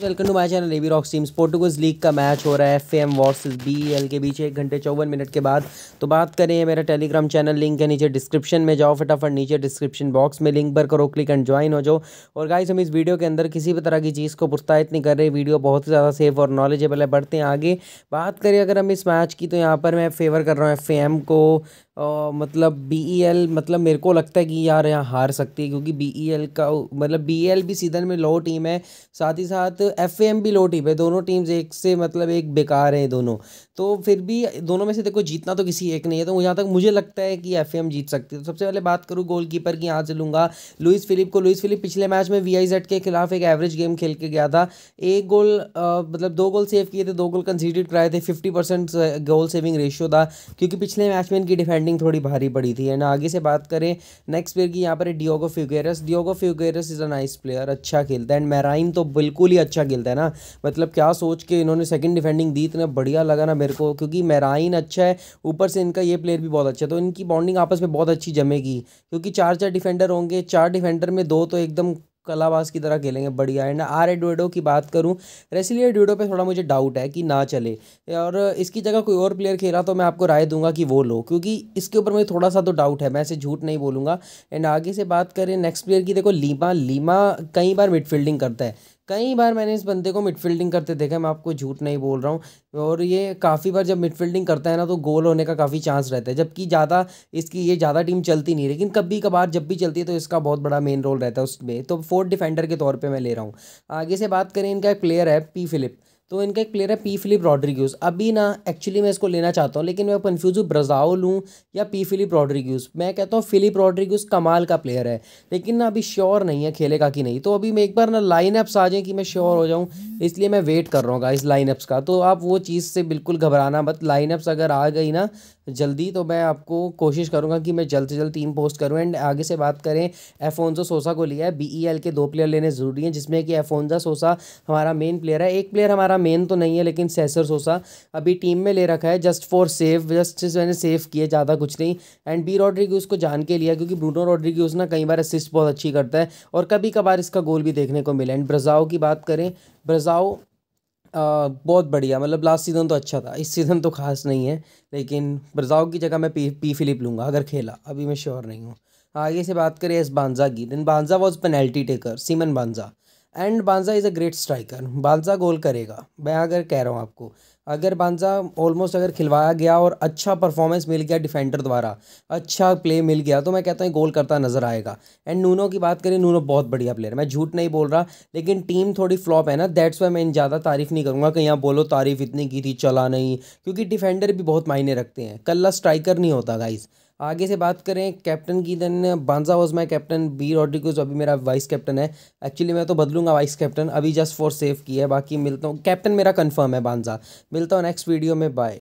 welcome to my channel एवी रॉक teams Portuguese league का मैच हो रहा है F M versus B L के बीच एक घंटे चौवन मिनट के बाद तो बात करें मेरा टेलीग्राम चैनल लिंक है नीचे डिस्क्रिप्शन में जाओ फटाफट नीचे डिस्क्रिप्शन बॉक्स में लिंक पर करो क्लिक एंड ज्वाइन हो जाओ और गाइस हम इस वीडियो के अंदर किसी भी तरह की चीज़ को प्रोत्साहित नहीं कर रहे वीडियो बहुत ही ज़्यादा सेफ और नॉलेजेबल है बढ़ते हैं आगे बात करें अगर हम इस मैच की तो यहाँ पर मैं फेवर कर रहा हूँ एफ को मतलब बी ई एल मतलब मेरे को लगता है कि यार यहाँ हार सकती है क्योंकि बी ई एल का मतलब बी एल e भी सीधन में लो टीम है साथ ही साथ एफ एम भी लो टीम है दोनों टीम्स एक से मतलब एक बेकार हैं दोनों तो फिर भी दोनों में से देखो जीतना तो किसी एक नहीं है तो यहाँ तक मुझे लगता है कि एफ एम जीत सकती है तो सबसे पहले बात करूँ गोल कीपर की यहाँ से लूँगा लुइस फिलिप को लुइस फिलिप पिछले मैच में वी आई जेड के खिलाफ एक एवरेज गेम खेल के गया था एक गोल मतलब दो गोल सेव किए थे दो गोल कंसीडेड कराए थे fifty percent goal saving ratio था क्योंकि पिछले मैच में इनकी डिफेंड स्टैंडिंग थोड़ी भारी पड़ी थी एंड आगे से बात करें नेक्स्ट प्लेयर की यहाँ पर Diogo Figueiras Diogo Figueiras is a nice player अच्छा खेलता है एंड मैराइन तो बिल्कुल ही अच्छा खेलता है ना मतलब क्या सोच के इन्होंने सेकंड डिफेंडिंग दी इतना बढ़िया लगा ना मेरे को क्योंकि मैराइन अच्छा है ऊपर से इनका ये प्लेयर भी बहुत अच्छा है तो इनकी बॉन्डिंग आपस में बहुत अच्छी जमेगी क्योंकि चार चार डिफेंडर होंगे चार डिफेंडर में दो तो एकदम कलाबाज की तरह खेलेंगे बढ़िया एंड आर एडवेडो की बात करूँ रेसिलियर एडवेडो पे थोड़ा मुझे डाउट है कि ना चले और इसकी जगह कोई और प्लेयर खेला तो मैं आपको राय दूंगा कि वो लो क्योंकि इसके ऊपर मुझे थोड़ा सा तो डाउट है मैं ऐसे झूठ नहीं बोलूंगा एंड आगे से बात करें नेक्स्ट प्लेयर की देखो लीमा लीमा कई बार मिडफील्डिंग करता है कई बार मैंने इस बंदे को मिडफील्डिंग करते देखा मैं आपको झूठ नहीं बोल रहा हूँ और ये काफ़ी बार जब मिडफील्डिंग करता है ना तो गोल होने का काफ़ी चांस रहता है जबकि ज़्यादा इसकी ये ज़्यादा टीम चलती नहीं लेकिन कभी कभार जब भी चलती है तो इसका बहुत बड़ा मेन रोल रहता है उसमें तो फोर्थ डिफेंडर के तौर पर मैं ले रहा हूँ आगे से बात करें इनका एक प्लेयर है पी फिलिप तो इनका एक प्लेयर है पी फिलिप रॉड्रिग्यूज अभी ना एक्चुअली मैं इसको लेना चाहता हूँ लेकिन मैं कन्फ्यूज हूँ ब्रजाओ लूँ या पी फिलिप रॉड्रिग्यूज मैं कहता हूँ फिलिप रॉड्रिग्यूज कमाल का प्लेयर है लेकिन ना अभी श्योर नहीं है खेलेगा कि नहीं तो अभी मैं एक बार ना लाइनअप्स आ जाएँ कि मैं श्योर हो जाऊँ इसलिए मैं वेट कर रहा हूँ इस लाइनअप्स का तो आप वो चीज़ से बिल्कुल घबराना मत लाइनअप्स अगर आ गई ना जल्दी तो मैं आपको कोशिश करूँगा कि मैं जल्द से जल्द टीम पोस्ट करूँ एंड आगे से बात करें एफोन्जो सोसा को लिया है बी e के दो प्लेयर लेने ज़रूरी हैं जिसमें कि एफोन्जा सोसा हमारा मेन प्लेयर है एक प्लेयर हमारा मेन तो नहीं है लेकिन सेसर सोसा अभी टीम में ले रखा है जस्ट फॉर सेव जस्ट मैंने सेव किए ज़्यादा कुछ नहीं एंड बी रॉड्रिग्यूज़ को जान के लिया क्योंकि ब्रूनो रॉड्रिग्यूज़ ना कई बार असिस्ट बहुत अच्छी करता है और कभी कभार इसका गोल भी देखने को मिला एंड ब्रजाओ की बात करें ब्रजाओ आ, बहुत बढ़िया मतलब लास्ट सीज़न तो अच्छा था इस सीज़न तो खास नहीं है लेकिन ब्रजाओ की जगह मैं पी पी फिलिप लूँगा अगर खेला अभी मैं श्योर नहीं हूँ आगे से बात करें एस बांजा की दिन Banza was penalty taker Simon Banza and Banza is a great striker Banza goal करेगा मैं अगर कह रहा हूँ आपको अगर बांजा ऑलमोस्ट अगर खिलवाया गया और अच्छा परफॉर्मेंस मिल गया डिफेंडर द्वारा अच्छा प्ले मिल गया तो मैं कहता हूँ गोल करता नजर आएगा एंड नूनो की बात करें नूनो बहुत बढ़िया प्लेयर मैं झूठ नहीं बोल रहा लेकिन टीम थोड़ी फ्लॉप है ना दैट्स वाई मैं इन ज़्यादा तारीफ़ नहीं करूँगा कहीं यहाँ बोलो तारीफ़ इतनी की थी चला नहीं क्योंकि डिफेंडर भी बहुत मायने रखते हैं कल्ला स्ट्राइकर नहीं होता गाइज़ आगे से बात करें कैप्टन की then Banza was my captain B Rodrigo अभी मेरा वाइस कैप्टन है एक्चुअली मैं तो बदलूंगा वाइस कैप्टन अभी जस्ट फॉर सेफ की है बाकी मिलता हूँ कैप्टन मेरा कन्फर्म है बांजा मिलता हूँ नेक्स्ट वीडियो में बाय